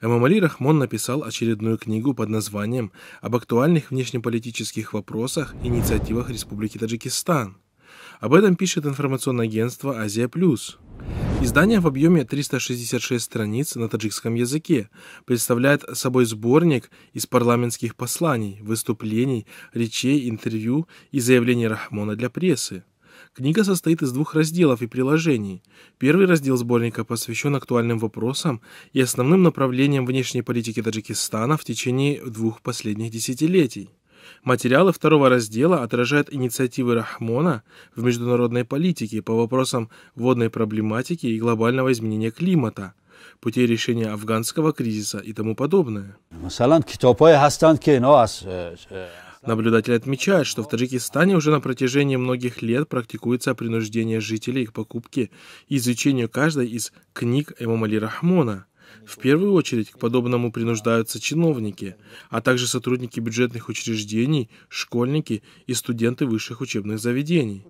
Эмамали Рахмон написал очередную книгу под названием «Об актуальных внешнеполитических вопросах и инициативах Республики Таджикистан». Об этом пишет информационное агентство «Азия Плюс». Издание в объеме 366 страниц на таджикском языке представляет собой сборник из парламентских посланий, выступлений, речей, интервью и заявлений Рахмона для прессы. Книга состоит из двух разделов и приложений. Первый раздел сборника посвящен актуальным вопросам и основным направлениям внешней политики Таджикистана в течение двух последних десятилетий. Материалы второго раздела отражают инициативы Рахмона в международной политике по вопросам водной проблематики и глобального изменения климата, пути решения афганского кризиса и тому подобное. Э, э. Наблюдатели отмечают, что в Таджикистане уже на протяжении многих лет практикуется принуждение жителей к покупке и изучению каждой из книг Эмама Али Рахмона. В первую очередь к подобному принуждаются чиновники, а также сотрудники бюджетных учреждений, школьники и студенты высших учебных заведений.